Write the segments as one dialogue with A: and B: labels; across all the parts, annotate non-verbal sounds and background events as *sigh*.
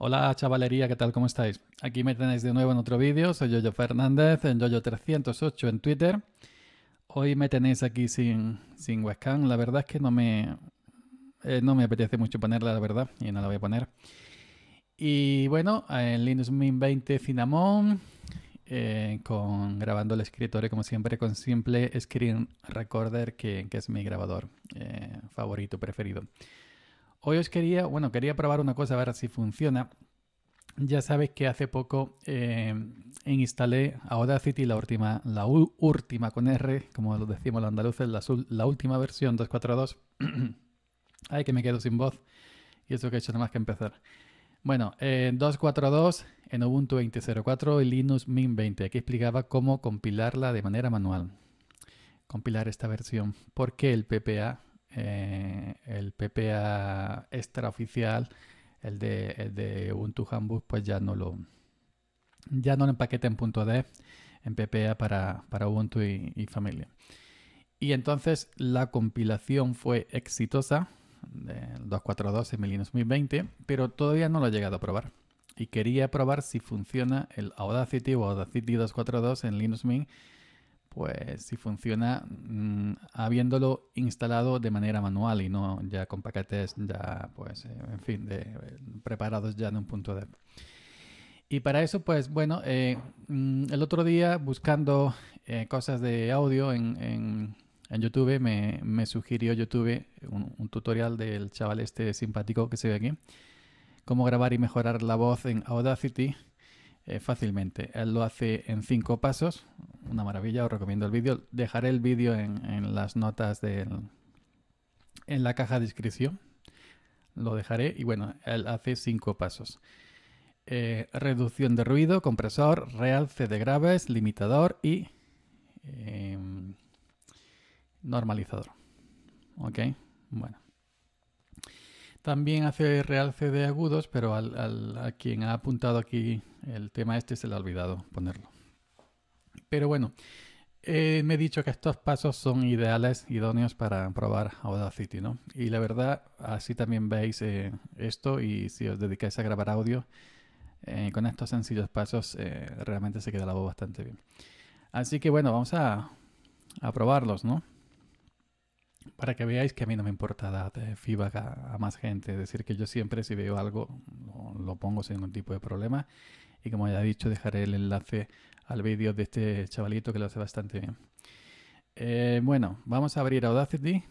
A: Hola chavalería, ¿qué tal? ¿Cómo estáis? Aquí me tenéis de nuevo en otro vídeo, soy Yoyo Fernández en Yoyo308 en Twitter. Hoy me tenéis aquí sin, sin webcam, la verdad es que no me, eh, no me apetece mucho ponerla, la verdad, y no la voy a poner. Y bueno, en Linux Mint 20 Cinnamon, eh, con, grabando el escritorio como siempre con simple Screen Recorder, que, es mi grabador eh, favorito, preferido. Hoy os quería, bueno, quería probar una cosa a ver si funciona. Ya sabéis que hace poco eh, instalé instalé Audacity, la última, la última con R, como lo decimos los andaluces, la, última versión 242. *clears throat* Ay, que me quedo sin voz. Y eso que he hecho nada más que empezar. Bueno, 242 eh, en Ubuntu 20.04 y Linux Mint 20. Aquí explicaba cómo compilarla de manera manual. Compilar esta versión. ¿Por qué el PPA eh, el PPA extraoficial, el de, el de Ubuntu Handbook, pues ya no lo, ya no lo empaqueta en punto en PPA para, Ubuntu y, familia. Y entonces la compilación fue exitosa, del 2.4.2 en Linux 20, pero todavía no lo he llegado a probar. Y quería probar si funciona el Audacity o Audacity 2.4.2 en Linux Mint pues si funciona mm, habiéndolo instalado de manera manual y no ya con paquetes ya, pues, eh, en fin, de, eh, preparados ya en un punto de... Y para eso, pues bueno, eh, mm, el otro día buscando cosas de audio en, YouTube, me, sugirió YouTube un, tutorial del chaval este simpático que se ve aquí, cómo grabar y mejorar la voz en Audacity fácilmente. Él lo hace en cinco pasos, una maravilla, os recomiendo el vídeo. Dejaré el vídeo en, las notas del, en la caja de descripción. Lo dejaré y bueno, él hace cinco pasos. Eh, reducción de ruido, compresor, realce de graves, limitador y em, normalizador. ¿Ok? Bueno. También hace realce de agudos, pero al, a quien ha apuntado aquí el tema este se le ha olvidado ponerlo. Pero bueno, eh, me he dicho que estos pasos son ideales, idóneos para probar Audacity, ¿no? Y la verdad, así también veis eh, esto y si os dedicáis a grabar audio, eh, con estos sencillos pasos realmente se queda la voz bastante bien. Así que bueno, vamos a, probarlos, ¿no? Para que veáis que a mí no me importa dar feedback a, más gente, es decir que yo siempre si veo algo lo pongo sin ningún tipo de problema y como ya he dicho dejaré el enlace al vídeo de este chavalito que lo hace bastante bien. Eh, bueno, vamos a abrir Audacity.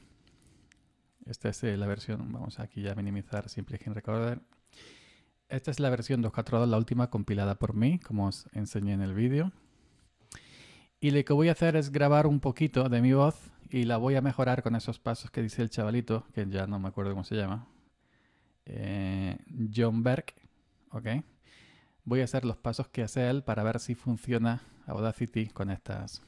A: Esta es eh, la versión, vamos aquí ya a minimizar simple en Recorder. Esta es la versión 2.4.2, la última compilada por mí, como os enseñé en el vídeo. Y lo que voy a hacer es grabar un poquito de mi voz y la voy a mejorar con esos pasos que dice el chavalito, que ya no me acuerdo cómo se llama. Eh, John Berg, ¿ok? voy a hacer los pasos que hace él para ver si funciona Audacity con estas,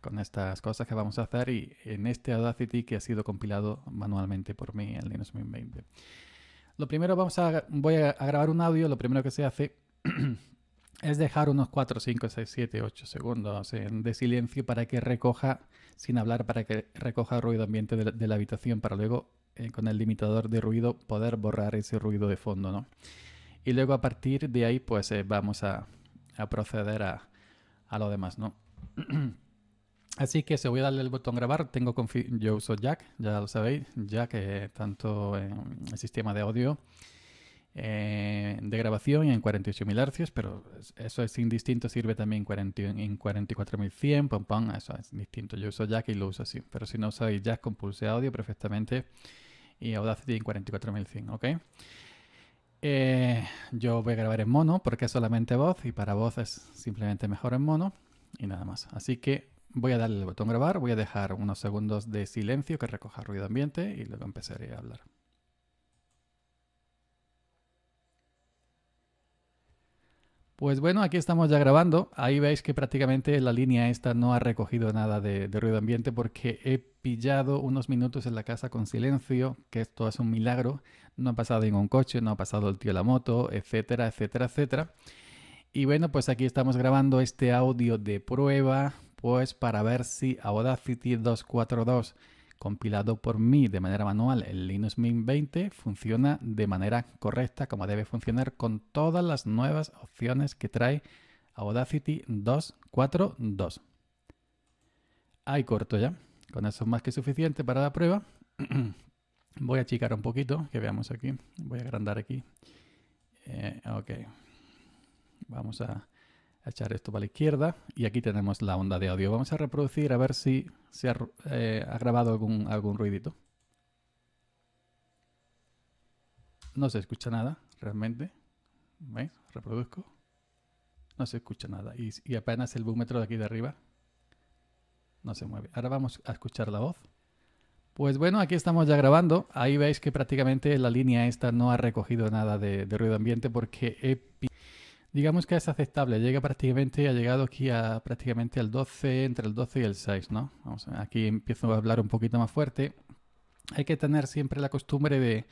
A: con estas cosas que vamos a hacer y en este Audacity que ha sido compilado manualmente por mí en Linux Mint Lo primero vamos a, voy a, grabar un audio, lo primero que se hace *clears throat* es dejar unos 4, 5, 6, 7, 8 segundos de silencio para que recoja, sin hablar, para que recoja ruido ambiente de la, habitación para luego eh, con el limitador de ruido poder borrar ese ruido de fondo, ¿no? Y luego a partir de ahí, pues eh, vamos a, proceder a, lo demás, ¿no? *clears throat* Así que se voy a darle el botón grabar. Tengo yo uso Jack, ya lo sabéis, Jack, eh, tanto en el sistema de audio eh, de grabación y en 48.000 Hz, pero eso es indistinto, sirve también 40, en 44.100, pam, pam, eso es distinto. Yo uso Jack y lo uso así, pero si no usáis Jack con pulse audio perfectamente y Audacity en 44.100, ¿ok? Eh, yo voy a grabar en mono porque es solamente voz y para voz es simplemente mejor en mono y nada más. Así que voy a darle el botón grabar, voy a dejar unos segundos de silencio que recoja ruido ambiente y luego empezaré a hablar. Pues bueno, aquí estamos ya grabando. Ahí veis que prácticamente la línea esta no ha recogido nada de, ruido ambiente porque he pillado unos minutos en la casa con silencio, que esto es un milagro. No ha pasado ningún coche, no ha pasado el tío la moto, etcétera, etcétera, etcétera. Y bueno, pues aquí estamos grabando este audio de prueba, pues para ver si Audacity 242 compilado por mí de manera manual el Linux Mint 20 funciona de manera correcta como debe funcionar con todas las nuevas opciones que trae Audacity 2.4.2. Ahí corto ya. Con eso es más que suficiente para la prueba. *clears throat* Voy a achicar un poquito, que veamos aquí. Voy a agrandar aquí. Eh, ok. Vamos a echar esto para la izquierda y aquí tenemos la onda de audio. Vamos a reproducir a ver si se ha, eh, grabado algún, algún ruidito. No se escucha nada realmente. ¿Veis? Reproduzco. No se escucha nada. Y, apenas el búmetro de aquí de arriba no se mueve. Ahora vamos a escuchar la voz. Pues bueno, aquí estamos ya grabando. Ahí veis que prácticamente la línea esta no ha recogido nada de, ruido ambiente porque he Digamos que es aceptable, llega prácticamente, ha llegado aquí a prácticamente al 12, entre el 12 y el 6, ¿no? Vamos, aquí empiezo a hablar un poquito más fuerte. Hay que tener siempre la costumbre de,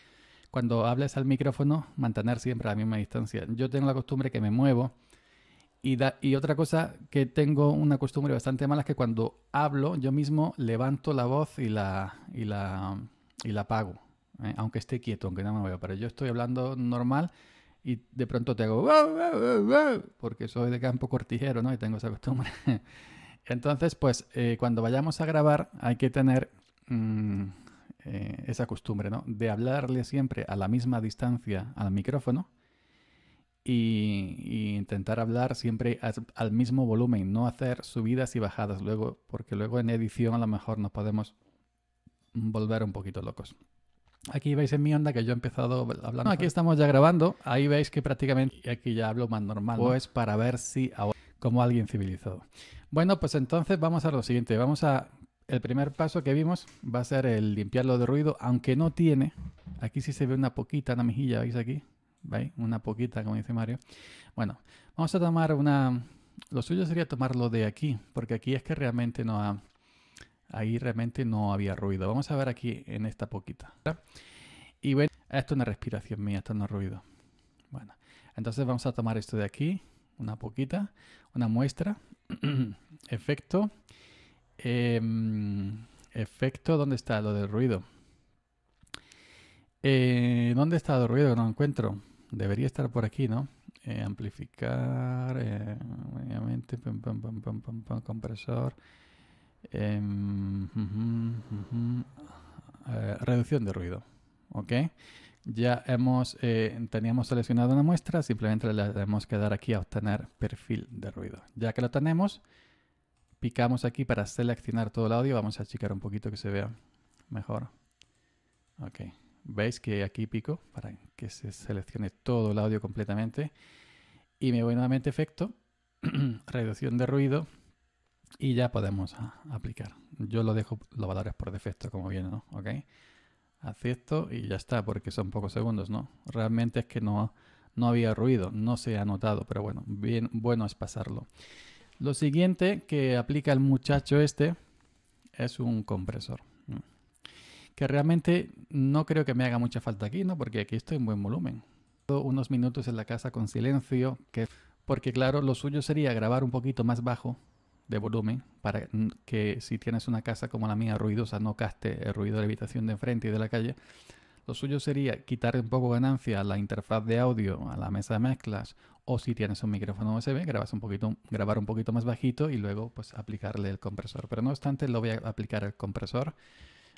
A: cuando hablas al micrófono, mantener siempre la misma distancia. Yo tengo la costumbre que me muevo y, da, y otra cosa que tengo una costumbre bastante mala es que cuando hablo yo mismo levanto la voz y la, y la, y la apago, ¿eh? aunque esté quieto, aunque no me mueva, pero yo estoy hablando normal y de pronto te hago, porque soy de campo cortijero, ¿no? Y tengo esa costumbre. *laughs* Entonces, pues eh, cuando vayamos a grabar hay que tener mm, eh, esa costumbre, ¿no? De hablarle siempre a la misma distancia al micrófono y, intentar hablar siempre al mismo volumen, no hacer subidas y bajadas luego, porque luego en edición a lo mejor nos podemos volver un poquito locos. Aquí veis en mi onda que yo he empezado hablando. aquí estamos ya grabando. Ahí veis que prácticamente aquí ya hablo más normal. Pues para ver si ahora, como alguien civilizado. Bueno, pues entonces vamos a lo siguiente. Vamos a el primer paso que vimos va a ser el limpiarlo de ruido, aunque no tiene. Aquí sí se ve una poquita, una mejilla, ¿veis aquí? ¿Veis? Una poquita, como dice Mario. Bueno, vamos a tomar una... Lo suyo sería tomarlo de aquí, porque aquí es que realmente no ha ahí realmente no había ruido. Vamos a ver aquí en esta poquita. Y bueno, esto es una respiración mía, esto no es ruido. Bueno, entonces vamos a tomar esto de aquí, una poquita, una muestra, *clears throat* efecto, em, efecto, ¿dónde está lo del ruido? Eh, ¿Dónde está el ruido? No lo encuentro. Debería estar por aquí, ¿no? Eh, amplificar, eh, obviamente, compresor. Em, eh, reducción de ruido. ¿Ok? Ya hemos, eh, teníamos seleccionado una muestra, simplemente le tenemos que dar aquí a obtener perfil de ruido. Ya que lo tenemos, picamos aquí para seleccionar todo el audio. Vamos a achicar un poquito que se vea mejor. Ok, veis que aquí pico para que se seleccione todo el audio completamente. Y me voy nuevamente a efecto, *clears throat* reducción de ruido y ya podemos ah, aplicar. Yo lo dejo los valores por defecto, como viene, ¿no? ¿Ok? Acepto y ya está, porque son pocos segundos, ¿no? Realmente es que no, no había ruido, no se ha notado, pero bueno, bien bueno es pasarlo. Lo siguiente que aplica el muchacho este es un compresor. Que realmente no creo que me haga mucha falta aquí, ¿no? Porque aquí estoy en buen volumen. Unos minutos en la casa con silencio, que porque claro, lo suyo sería grabar un poquito más bajo de volumen para que si tienes una casa como la mía ruidosa no caste el ruido de la habitación de enfrente y de la calle. Lo suyo sería quitar un poco ganancia a la interfaz de audio, a la mesa de mezclas, o si tienes un micrófono USB, grabas un poquito, grabar un poquito más bajito y luego pues aplicarle el compresor. Pero no obstante, lo voy a aplicar el compresor.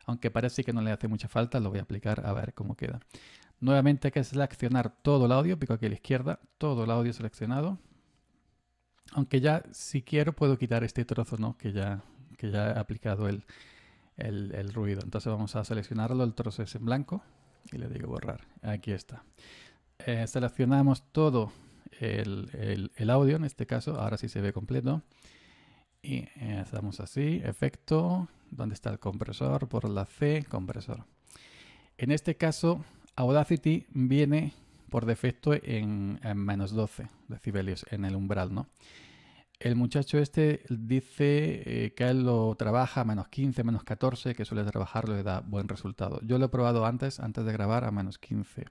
A: Aunque parece que no le hace mucha falta, lo voy a aplicar a ver cómo queda. Nuevamente hay que seleccionar todo el audio, pico aquí a la izquierda, todo el audio seleccionado, aunque ya, si quiero, puedo quitar este trozo, ¿no? Que ya, que ya aplicado el, ruido. Entonces vamos a seleccionarlo, el trozo es en blanco, y le digo borrar. Aquí está. Eh, seleccionamos todo el, audio en este caso, ahora sí se ve completo. Y eh, hacemos así, efecto, ¿dónde está el compresor? Por la C, compresor. En este caso, Audacity viene por defecto en, menos 12 decibelios, en el umbral, ¿no? El muchacho este dice eh, que él lo trabaja a menos 15, menos 14, que suele trabajarlo y da buen resultado. Yo lo he probado antes, antes de grabar, a menos 15.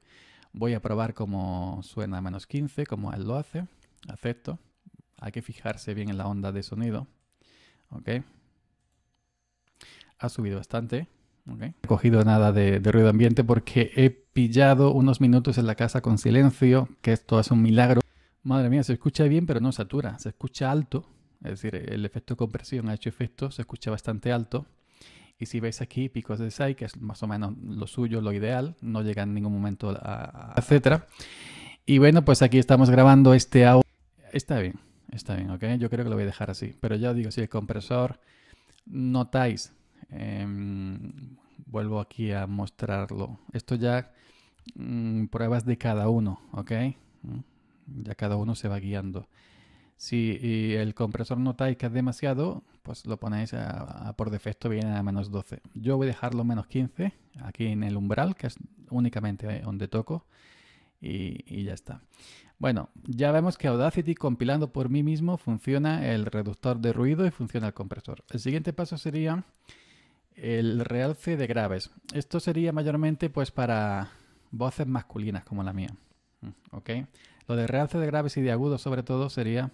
A: Voy a probar cómo suena a menos 15, como él lo hace. Acepto. Hay que fijarse bien en la onda de sonido. ¿Ok? Ha subido bastante. No he cogido nada de, ruido ambiente porque he pillado unos minutos en la casa con silencio, que esto es un milagro. Madre mía, se escucha bien, pero no satura, se escucha alto. Es decir, el efecto de compresión ha hecho efecto, se escucha bastante alto. Y si veis aquí picos de SAI, que es más o menos lo suyo, lo ideal, no llega en ningún momento a, etc etcétera. Y bueno, pues aquí estamos grabando este audio. Está bien, está bien, ¿ok? Yo creo que lo voy a dejar así. Pero ya os digo, si el compresor notáis Em, vuelvo aquí a mostrarlo. Esto ya mm, pruebas de cada uno, ¿ok? Mm, ya cada uno se va guiando. Si el compresor notáis que es demasiado, pues lo ponéis a, por defecto viene a menos 12. Yo voy a dejarlo menos 15 aquí en el umbral, que es únicamente donde toco. y, ya está. Bueno, ya vemos que Audacity compilando por mí mismo funciona el reductor de ruido y funciona el compresor. El siguiente paso sería el realce de graves. Esto sería mayormente pues para voces masculinas como la mía. Mm, ¿Ok? Lo de realce de graves y de agudos sobre todo sería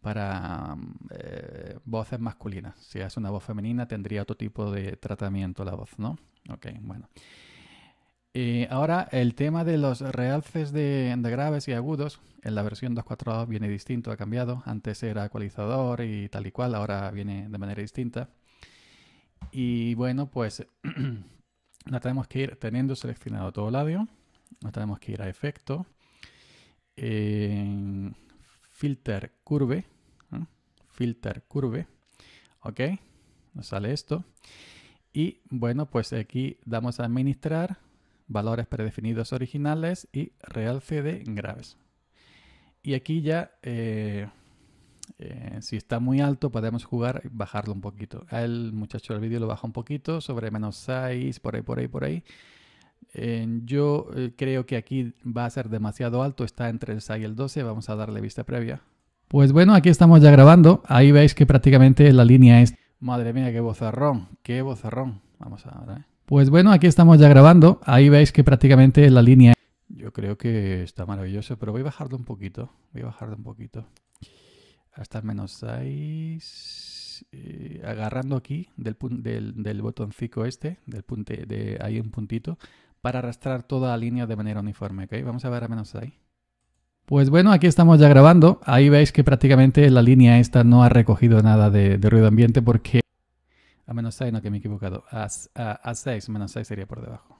A: para mm, eh, voces masculinas. Si es una voz femenina tendría otro tipo de tratamiento la voz, ¿no? Ok, bueno. ahora el tema de los realces de, de graves y agudos. En la versión 2.4.2 viene distinto, ha cambiado. Antes era ecualizador y tal y cual, ahora viene de manera distinta. Y bueno, pues *clears throat* nos tenemos que ir teniendo seleccionado todo el audio Nos tenemos que ir a efecto. filter curve. Filter curve. Ok. Nos sale esto. Y bueno, pues aquí damos a administrar valores predefinidos originales y realce de graves. Y aquí ya eh, eh, si está muy alto, podemos jugar y bajarlo un poquito. El muchacho del vídeo lo baja un poquito, sobre menos 6, por ahí, por ahí, por ahí. Eh, yo eh, creo que aquí va a ser demasiado alto, está entre el 6 y el 12, vamos a darle vista previa. Pues bueno, aquí estamos ya grabando, ahí veis que prácticamente la línea es... Madre mía, qué bozarrón, qué bozarrón. Vamos a Pues bueno, aquí estamos ya grabando, ahí veis que prácticamente la línea... Yo creo que está maravilloso, pero voy a bajarlo un poquito, voy a bajarlo un poquito hasta menos 6. Eh, agarrando aquí del, del, botoncito este, del punte, de ahí un puntito, para arrastrar toda la línea de manera uniforme. ¿okay? Vamos a ver a menos 6. Pues bueno, aquí estamos ya grabando. Ahí veis que prácticamente la línea esta no ha recogido nada de, ruido ambiente porque... A menos 6, no, que me he equivocado. A, a 6, menos 6 sería por debajo.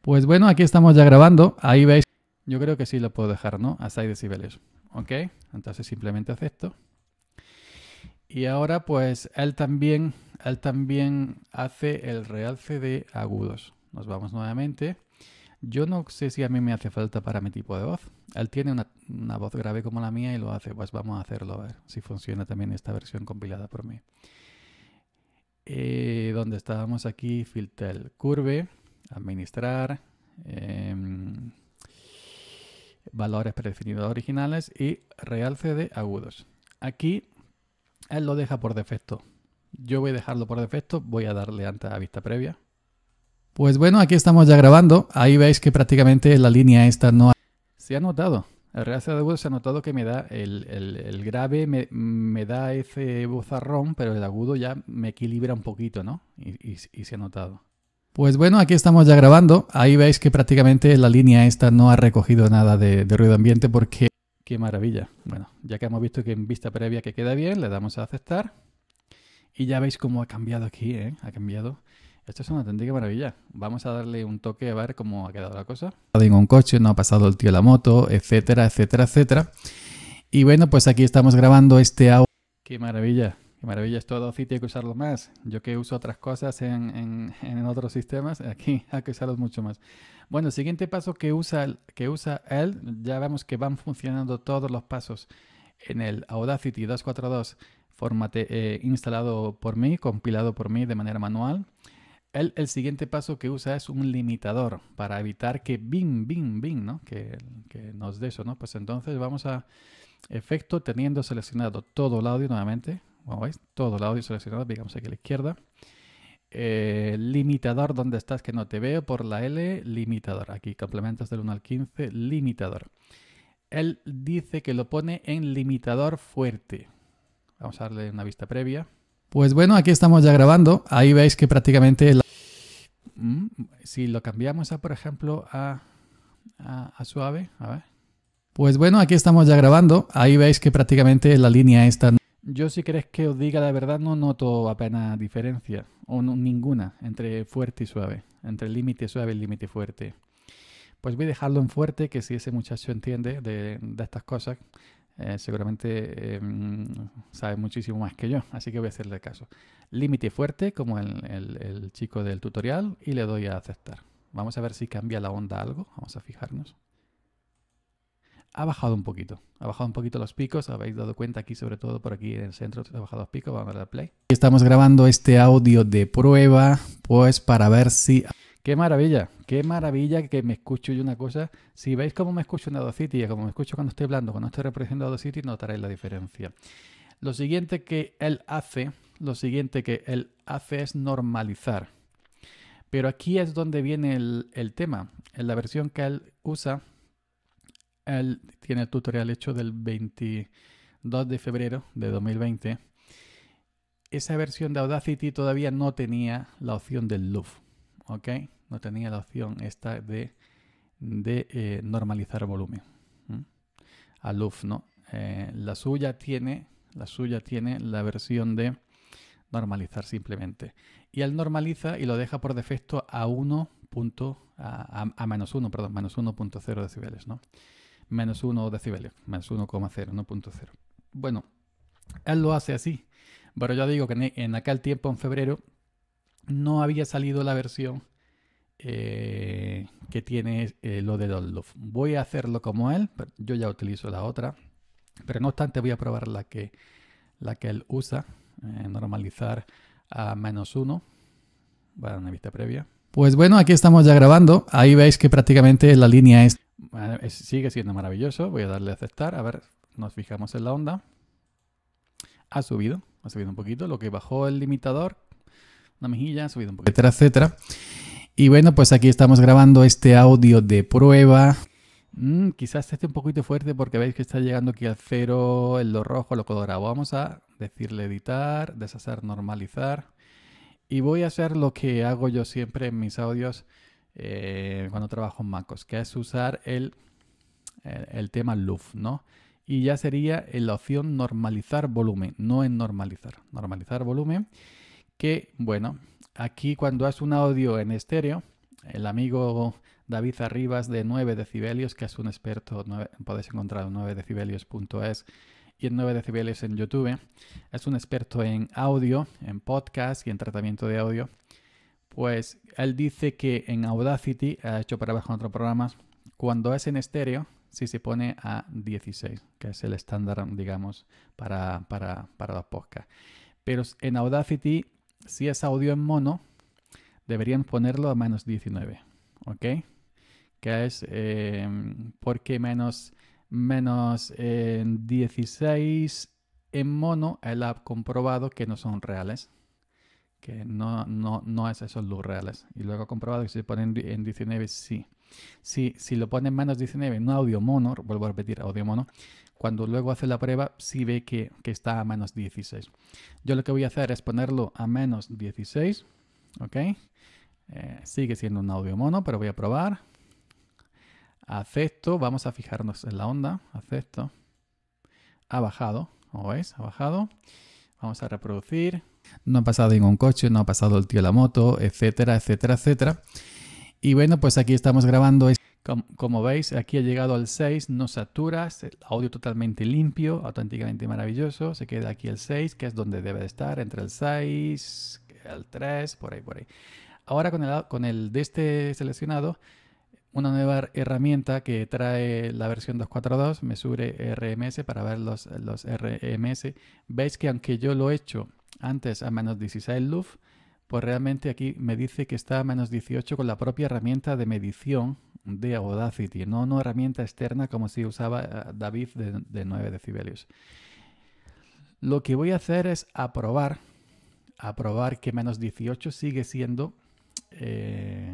A: Pues bueno, aquí estamos ya grabando. Ahí veis... Yo creo que sí lo puedo dejar, ¿no? A 6 decibeles. ¿Ok? Entonces simplemente acepto. Y ahora pues él también, él también hace el realce de agudos. Nos vamos nuevamente. Yo no sé si a mí me hace falta para mi tipo de voz. Él tiene una, voz grave como la mía y lo hace. Pues vamos a hacerlo a ver si funciona también esta versión compilada por mí. Eh, donde estábamos aquí, filter curve, administrar, em, valores predefinidos originales y realce de agudos. Aquí él lo deja por defecto. Yo voy a dejarlo por defecto, voy a darle antes a vista previa. Pues bueno, aquí estamos ya grabando. Ahí veis que prácticamente la línea esta no... Ha... Se ha notado. El de agudo se ha notado que me da el, grave, me, da ese bozarrón, pero el agudo ya me equilibra un poquito, ¿no? Y, se ha notado. Pues bueno, aquí estamos ya grabando. Ahí veis que prácticamente la línea esta no ha recogido nada de ruido ambiente porque Qué maravilla. Bueno, ya que hemos visto que en vista previa que queda bien, le damos a aceptar. Y ya veis cómo ha cambiado aquí, ¿eh? Ha cambiado. Esto es una auténtica maravilla. Vamos a darle un toque a ver cómo ha quedado la cosa. En un coche, no ha pasado el tío la moto, etcétera, etcétera, etcétera. Y bueno, pues aquí estamos grabando este audio. Qué maravilla. Qué maravilla, esto todo Audacity hay que usarlo más. Yo que uso otras cosas en, otros sistemas, aquí *laughs* hay que usarlos mucho más. Bueno, el siguiente paso que usa, que usa él, ya vemos que van funcionando todos los pasos en el Audacity 242, formate eh, instalado por mí, compilado por mí de manera manual. el siguiente paso que usa es un limitador para evitar que bing, bing, bing, ¿no? Que, nos dé eso, ¿no? Pues entonces vamos a efecto teniendo seleccionado todo el audio nuevamente como veis, todo el audio seleccionado, digamos aquí a la izquierda. Eh, limitador, ¿dónde estás que no te veo? Por la L, limitador. Aquí complementos del 1 al 15, limitador. Él dice que lo pone en limitador fuerte. Vamos a darle una vista previa. Pues bueno, aquí estamos ya grabando. Ahí veis que prácticamente... Mm, si lo cambiamos a, por ejemplo, a, suave, Pues bueno, aquí estamos ya grabando. Ahí veis que prácticamente la línea está... Yo si queréis que os diga la verdad no noto apenas diferencia, o ninguna, entre fuerte y suave, entre límite suave y límite fuerte. Pues voy a dejarlo en fuerte, que si ese muchacho entiende de, estas cosas, eh, seguramente em, sabe muchísimo más que yo, así que voy a hacerle caso. Límite fuerte, como el chico del tutorial, y le doy a aceptar. Vamos a ver si cambia la onda algo, vamos a fijarnos ha bajado un poquito. Ha bajado un poquito los picos, habéis dado cuenta aquí, sobre todo por aquí en el centro, ha bajado los picos, vamos a darle play. Estamos grabando este audio de prueba, pues para ver si... ¡Qué maravilla! ¡Qué maravilla que me escucho yo una cosa! Si veis cómo me escucho en City y cómo me escucho cuando estoy hablando, cuando estoy representando City, notaréis la diferencia. Lo siguiente que él hace, lo siguiente que él hace es normalizar. Pero aquí es donde viene el tema. En la versión que él usa él tiene el tutorial hecho del 22 de febrero de 2020. Esa versión de Audacity todavía no tenía la opción del loop, ¿ok? No tenía la opción esta de, de eh, normalizar volumen. A loop, ¿no? Eh, la suya tiene, la suya tiene la versión de normalizar simplemente. Y él normaliza y lo deja por defecto a 1. a, a menos 1, perdón, menos 1.0 decibeles, ¿no? menos 1 decibelios, menos 1,0, no punto Bueno, él lo hace así, pero yo digo que en aquel tiempo, en febrero, no había salido la versión eh, que tiene eh, lo de Dolph. Voy a hacerlo como él, yo ya utilizo la otra, pero no obstante voy a probar la que, la que él usa, eh, normalizar a menos 1 para una vista previa. Pues bueno, aquí estamos ya grabando. Ahí veis que prácticamente la línea es sigue siendo maravilloso. Voy a darle a aceptar. A ver, nos fijamos en la onda. Ha subido, ha subido un poquito. Lo que bajó el limitador, una mejilla, ha subido un poquito, etcétera, Y bueno, pues aquí estamos grabando este audio de prueba. Mm, quizás esté un poquito fuerte porque veis que está llegando aquí al cero, en lo rojo, lo colorado. Vamos a decirle editar, deshacer, normalizar. Y voy a hacer lo que hago yo siempre en mis audios eh, cuando trabajo en MacOS, que es usar el, el, tema LUF, ¿no? Y ya sería en la opción normalizar volumen, no en normalizar, normalizar volumen, que bueno, aquí cuando haces un audio en estéreo, el amigo David Arribas de 9 decibelios, que es un experto, podéis encontrar en 9decibelios.es y en 9 decibelios en YouTube, es un experto en audio, en podcast y en tratamiento de audio, pues él dice que en Audacity, ha hecho para ver otros programas, cuando es en estéreo, si se pone a 16, que es el estándar, digamos, para, para, para los podcasts. Pero en Audacity, si es audio en mono, deberían ponerlo a menos 19, ¿ok? Que es eh, porque menos, menos 16 eh, en mono, él ha comprobado que no son reales que no, no, no es esos luz reales. Y luego he comprobado que si ponen en 19, sí. Si, lo ponen menos 19, no audio mono, vuelvo a repetir, audio mono, cuando luego hace la prueba, sí ve que, está a menos 16. Yo lo que voy a hacer es ponerlo a menos 16, ¿ok? Eh, sigue siendo un audio mono, pero voy a probar. Acepto, vamos a fijarnos en la onda, acepto. Ha bajado, como veis, ha bajado. Vamos a reproducir. No ha pasado ningún coche, no ha pasado el tío la moto, etcétera, etcétera, etcétera. Y bueno, pues aquí estamos grabando. Como, veis, aquí ha llegado al 6, no saturas, el audio totalmente limpio, auténticamente maravilloso. Se queda aquí el 6, que es donde debe de estar, entre el 6, el 3, por ahí, por ahí. Ahora con con el de este seleccionado, una nueva herramienta que trae la versión 2.4.2, Mesure RMS, para ver los, RMS. Veis que aunque yo lo he hecho antes a menos 16 luf, pues realmente aquí me dice que está a menos 18 con la propia herramienta de medición de Audacity, no una herramienta externa como si usaba eh, David de, de 9 decibelios. Lo que voy a hacer es aprobar, aprobar que menos 18 sigue siendo eh,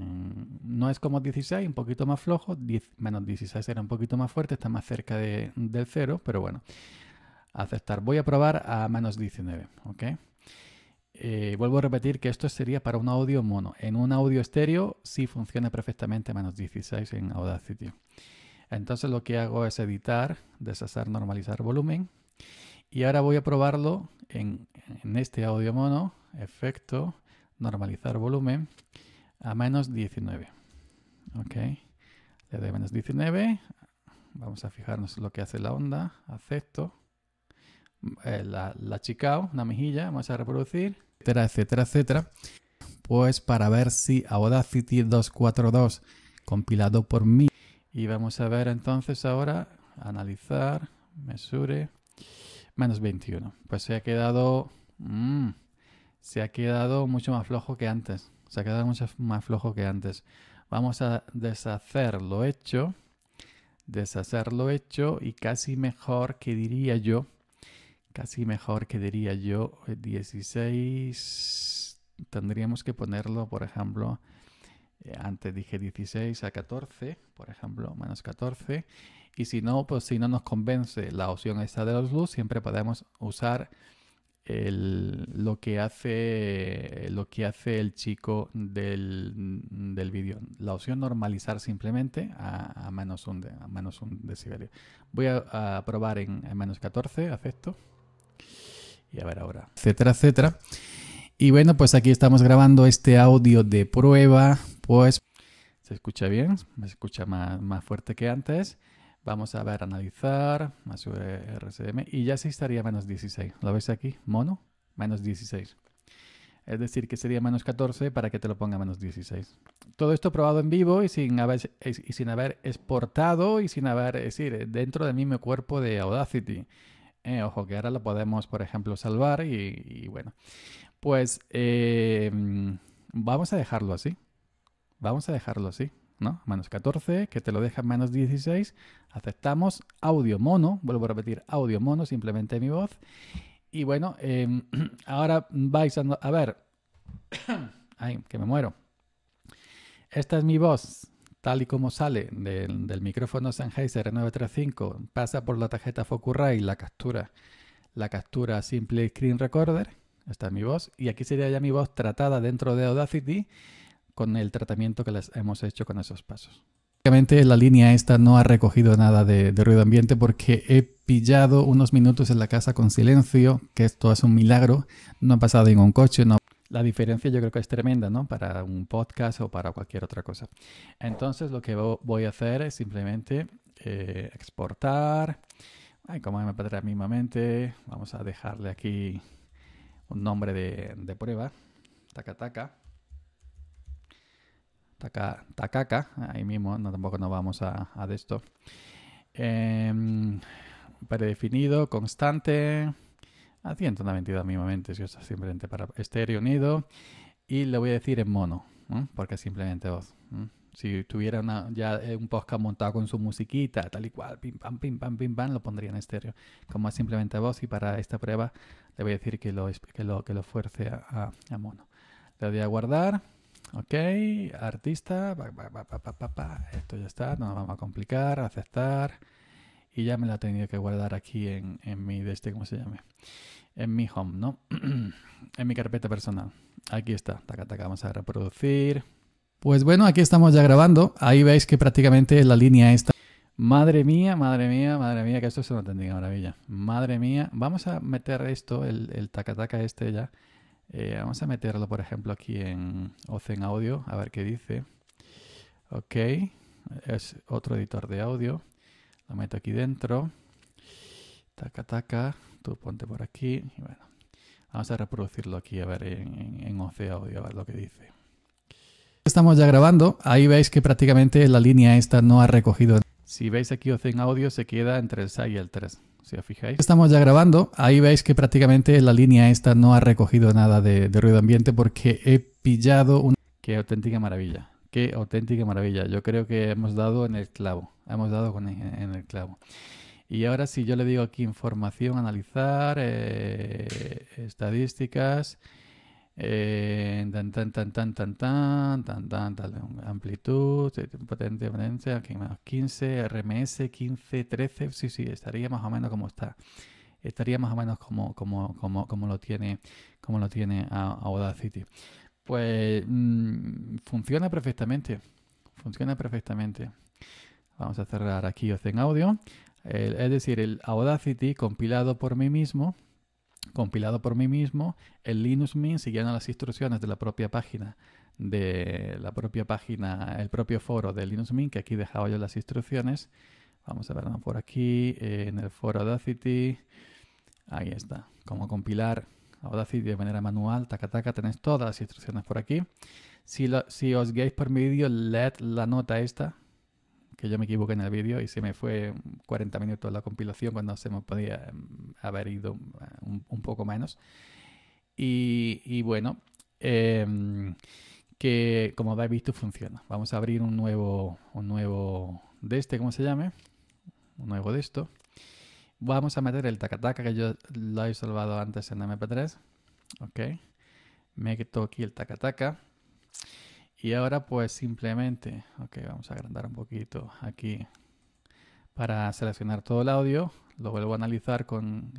A: no es como 16, un poquito más flojo, 10, menos 16 era un poquito más fuerte, está más cerca de, del 0, pero bueno, aceptar. Voy a probar a menos 19, ¿ok? Eh, vuelvo a repetir que esto sería para un audio mono. En un audio estéreo sí funciona perfectamente menos 16 en Audacity. Entonces lo que hago es editar, deshacer, normalizar volumen. Y ahora voy a probarlo en, en este audio mono, efecto, normalizar volumen, a menos 19. Ok. Le doy menos 19. Vamos a fijarnos lo que hace la onda. Acepto. Eh, la, la chicao, una mejilla. Vamos a reproducir. Etcétera, etcétera, etcétera. Pues para ver si Audacity 242 compilado por mí. Y vamos a ver entonces ahora. Analizar. Mesure. Menos 21. Pues se ha quedado... Mm, se ha quedado mucho más flojo que antes. Se ha quedado mucho más flojo que antes. Vamos a deshacer lo hecho, deshacer lo hecho y casi mejor que diría yo, casi mejor que diría yo, 16, eh, tendríamos que ponerlo, por ejemplo, eh, antes dije 16 a 14, por ejemplo, menos 14. Y si no, pues si no nos convence la opción esta de los luz, siempre podemos usar lo, que hace, lo que hace el chico del, vídeo. La opción normalizar simplemente a, menos, un de, decibelio. Voy a, probar en, menos 14, acepto. Y a ver ahora, etcétera, etcétera. Y bueno, pues aquí estamos grabando este audio de prueba. Pues se escucha bien, se escucha más fuerte que antes. Vamos a ver, analizar, más RCM, y ya se estaría menos 16. ¿Lo ves aquí? Mono, menos 16. Es decir, que sería menos 14 para que te lo ponga menos 16. Todo esto probado en vivo y sin haber, y sin haber exportado y sin haber, es decir, dentro del mismo cuerpo de Audacity. Eh, ojo, que ahora lo podemos, por ejemplo, salvar y, bueno. Pues eh, vamos a dejarlo así. Vamos a dejarlo así. ¿no? 14, que te lo deja menos 16. Aceptamos audio mono, vuelvo a repetir, audio mono, simplemente mi voz. Y bueno, em, *clears throat* ahora vais a, ver. *coughs* Ay, que me muero. Esta es mi voz, tal y como sale del, micrófono Sennheiser 935, pasa por la tarjeta Focusrite, la captura, la captura Simple Screen Recorder, esta es mi voz, y aquí sería ya mi voz tratada dentro de Audacity con el tratamiento que les hemos hecho con esos pasos. Básicamente la línea esta no ha recogido nada de, ruido ambiente porque he pillado unos minutos en la casa con silencio, que esto es un milagro, no ha pasado ningún coche, no. La diferencia yo creo que es tremenda, ¿no? Para un podcast o para cualquier otra cosa. Entonces lo que voy a hacer es simplemente eh, exportar. Ay, como me padre mismamente, vamos a dejarle aquí un nombre de, de prueba. Taca, taca. Taka, Takaka, ahí mismo, no, tampoco nos vamos a, de esto. Em, predefinido, constante, a 122 mínimamente si es simplemente para estéreo unido. Y le voy a decir en mono, porque es simplemente voz. Si tuviera ya eh, un podcast montado con su musiquita, tal y cual, pim pam, pim pam, pim pam, lo pondría en estéreo. Como es simplemente voz, y para esta prueba le voy a decir que lo, que lo, que fuerce a, a mono. Le doy a guardar Ok, artista. Esto ya está, no nos vamos a complicar, aceptar. Y ya me la he tenido que guardar aquí en, mi, este, ¿cómo se llama? En mi home, ¿no? *clears throat* en mi carpeta personal. Aquí está, Tacataca vamos a reproducir. Pues bueno, aquí estamos ya grabando. Ahí veis que prácticamente la línea esta. Madre mía, madre mía, madre mía, que esto se lo tendría maravilla. Madre mía, vamos a meter esto, el, el taca, este ya eh, vamos a meterlo, por ejemplo, aquí en Ocean Audio, a ver qué dice. Ok, es otro editor de audio. Lo meto aquí dentro. Taca, taca. Tú ponte por aquí. Y bueno, vamos a reproducirlo aquí, a ver, en, en Audio, a ver lo que dice. Estamos ya grabando. Ahí veis que prácticamente la línea esta no ha recogido. Si veis aquí Ocean Audio, se queda entre el 6 y el 3 si os fijáis. Estamos ya grabando, ahí veis que prácticamente la línea esta no ha recogido nada de, ruido ambiente porque he pillado una... ¡Qué auténtica maravilla! ¡Qué auténtica maravilla! Yo creo que hemos dado en el clavo, hemos dado con en el clavo. Y ahora si yo le digo aquí información, analizar, eh, estadísticas, eh, tan, tan, tan, tan, tan, tan, tan, tan, amplitud, potencia, potencia, aquí más 15, RMS 15, 13, sí, sí, estaría más o menos como está. Estaría más o menos como, como, como, lo tiene, como lo tiene Audacity. Pues mm, funciona perfectamente. Funciona perfectamente. Vamos a cerrar aquí OCen Audio. es decir, el Audacity compilado por mí mismo compilado por mí mismo, el Linux Mint siguiendo las instrucciones de la propia página, de la propia página, el propio foro de Linux Mint, que aquí dejaba yo las instrucciones. Vamos a ver por aquí, en el foro Audacity. Ahí está. Cómo compilar Audacity de manera manual, taca taca, tenéis todas las instrucciones por aquí. Si, si os guiáis por mi vídeo, leed la nota esta, que yo me equivoqué en el vídeo y se me fue 40 minutos la compilación cuando se me podía mm, haber ido eh, un, poco menos. Y, bueno, em, que como habéis visto funciona. Vamos a abrir un nuevo, un nuevo de este, ¿cómo se llame? Un nuevo de esto. Vamos a meter el tacataca que yo lo he salvado antes en MP3. Ok. quito aquí el tacataca. Y ahora pues simplemente, ok, vamos a agrandar un poquito aquí para seleccionar todo el audio. Lo vuelvo a analizar con,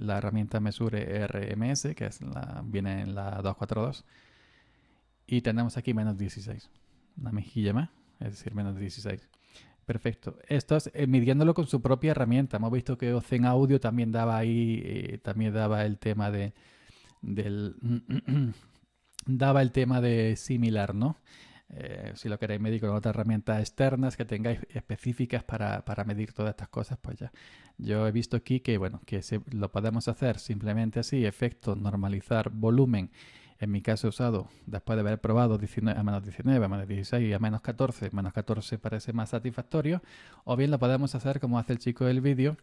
A: la herramienta Mesure RMS, que es la, viene en la 242. Y tenemos aquí menos 16. Una mejilla más, es decir, menos 16. Perfecto. Esto es eh, midiéndolo con su propia herramienta. Hemos visto que Ocen Audio también daba ahí, eh, también daba el tema de, del... *clears throat* daba el tema de similar, ¿no? Eh, si lo queréis medir con otras herramientas externas que tengáis específicas para, medir todas estas cosas, pues ya. Yo he visto aquí que, bueno, que lo podemos hacer simplemente así, efecto, normalizar volumen. En mi caso he usado, después de haber probado a menos 19, a menos 16 a menos 14, menos 14 parece más satisfactorio. O bien lo podemos hacer como hace el chico del vídeo,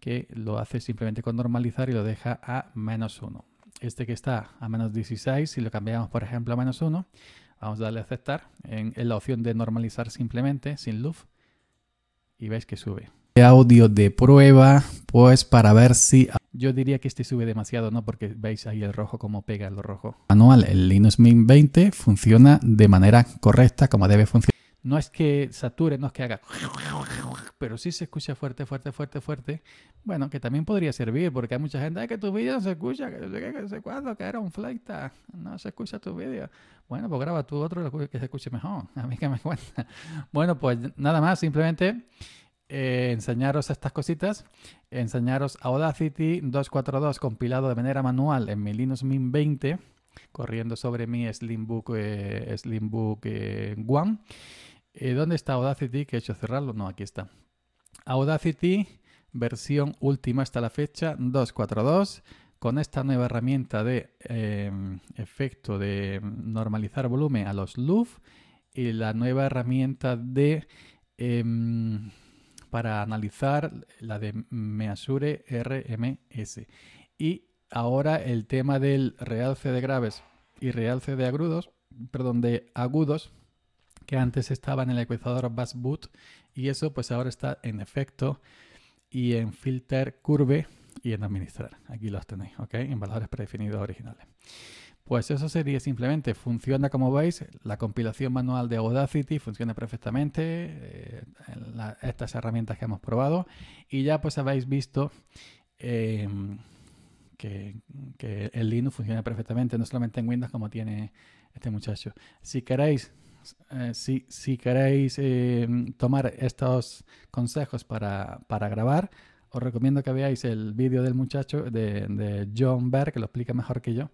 A: que lo hace simplemente con normalizar y lo deja a menos 1 este que está a menos 16, si lo cambiamos por ejemplo a menos 1, vamos a darle a aceptar en, la opción de normalizar simplemente, sin luz, y veis que sube. Este audio de prueba, pues para ver si... Yo diría que este sube demasiado, ¿no? Porque veis ahí el rojo como pega el rojo. Manual, el Linux Mint 20 funciona de manera correcta como debe funcionar. No es que sature, no es que haga, pero sí se escucha fuerte, fuerte, fuerte, fuerte. Bueno, que también podría servir, porque hay mucha gente, que tu vídeo no se escucha, que no sé que no cuándo, que era un flight ah, no se escucha tu vídeo. Bueno, pues graba tú otro que se escuche mejor, *laughs* a mí que me cuenta. Bueno, pues nada más, simplemente... Eh, enseñaros estas cositas, enseñaros Audacity 242 compilado de manera manual en mi Linux Mint 20, corriendo sobre mi Slimbook, book eh, Slimbook eh, One. Eh, ¿Dónde está Audacity? Que he hecho cerrarlo. No, aquí está. Audacity, versión última hasta la fecha, 242. Con esta nueva herramienta de em, efecto de normalizar volumen a los loop y la nueva herramienta de em, para analizar la de Measure RMS. Y ahora el tema del realce de graves y realce de agudos, perdón, de agudos que antes estaba en el ecualizador Bass Boot y eso pues ahora está en efecto y en filter curve y en administrar. Aquí los tenéis, ¿ok? En valores predefinidos originales. Pues eso sería simplemente, funciona como veis, la compilación manual de Audacity funciona perfectamente, eh, estas herramientas que hemos probado, y ya pues habéis visto em, que, que el Linux funciona perfectamente, no solamente en Windows como tiene este muchacho. Si queréis eh, si, si, queréis eh, tomar estos consejos para, grabar, os recomiendo que veáis el vídeo del muchacho de, John Berg, que lo explica mejor que yo.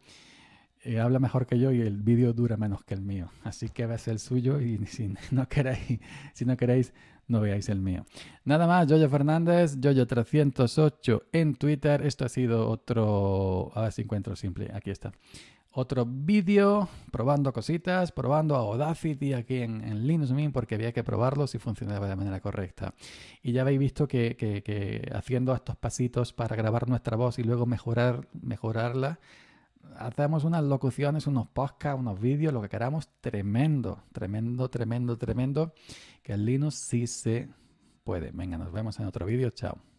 A: Eh, habla mejor que yo y el vídeo dura menos que el mío. Así que veáis el suyo y *laughs* si no queréis, si no queréis, no veáis el mío. Nada más, Jojo Fernández, jojo 308 en Twitter. Esto ha sido otro... A ver si encuentro simple. Aquí está otro vídeo probando cositas, probando a Audacity aquí en, Linux Mint porque había que probarlo si funcionaba de manera correcta. Y ya habéis visto que, haciendo estos pasitos para grabar nuestra voz y luego mejorar, mejorarla, hacemos unas locuciones, unos podcasts, unos vídeos, lo que queramos, tremendo, tremendo, tremendo, tremendo, que en Linux sí se puede. Venga, nos vemos en otro vídeo, chao.